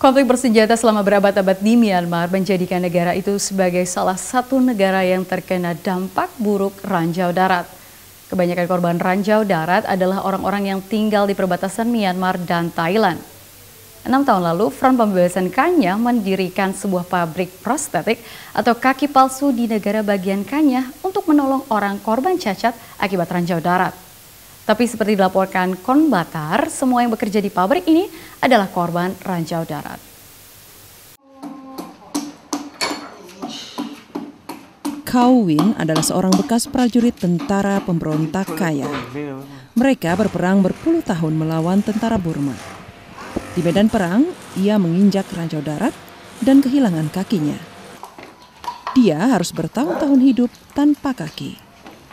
Konflik bersenjata selama berabad-abad di Myanmar menjadikan negara itu sebagai salah satu negara yang terkena dampak buruk ranjau darat. Kebanyakan korban ranjau darat adalah orang-orang yang tinggal di perbatasan Myanmar dan Thailand. Enam tahun lalu, Front Pembebasan Kanya mendirikan sebuah pabrik prostetik atau kaki palsu di negara bagian Kanya untuk menolong orang korban cacat akibat ranjau darat. Tapi seperti dilaporkan Konbatar, semua yang bekerja di pabrik ini adalah korban ranjau darat. Kauwin adalah seorang bekas prajurit tentara pemberontak kaya. Mereka berperang berpuluh tahun melawan tentara Burma. Di medan perang, ia menginjak ranjau darat dan kehilangan kakinya. Dia harus bertahun-tahun hidup tanpa kaki.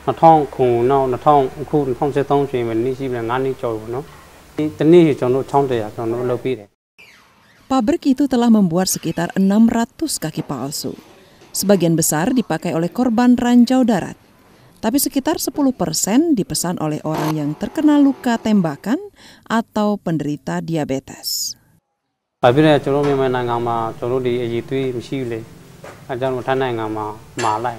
no. 2009နောက်2000အခု2013ချိန်မှာနေ့ရှိပြန်9နှစ်ကျော်ပြီနော်ဒီနေ့ကျွန်တော်1100ကျွန်တော်လုပ်ပြီးတယ် Pabrik itu telah membuat sekitar 600 kaki palsu. Sebagian besar dipakai oleh korban ranjau darat. Tapi sekitar 10 persen dipesan oleh orang yang terkena luka tembakan atau penderita diabetes. Tapi Pabrik yang memang nama, di Ejitu, Misile, Ajar Mutanai nama, Malai.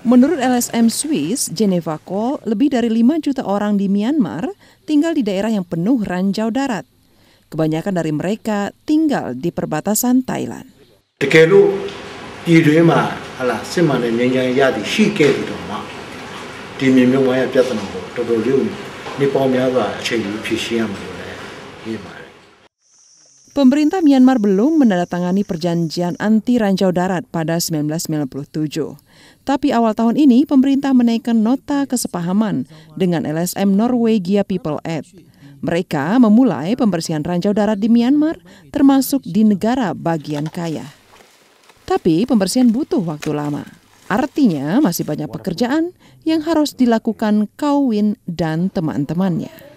Menurut LSM Swiss, Geneva Call, lebih dari 5 juta orang di Myanmar tinggal di daerah yang penuh ranjau darat. Kebanyakan dari mereka tinggal di perbatasan Thailand. Di Pemerintah Myanmar belum menandatangani perjanjian anti ranjau darat pada 1997. Tapi awal tahun ini pemerintah menaikkan nota kesepahaman dengan LSM Norwegia People Act. Mereka memulai pembersihan ranjau darat di Myanmar termasuk di negara bagian kaya. Tapi pembersihan butuh waktu lama. Artinya masih banyak pekerjaan yang harus dilakukan Kawin dan teman-temannya.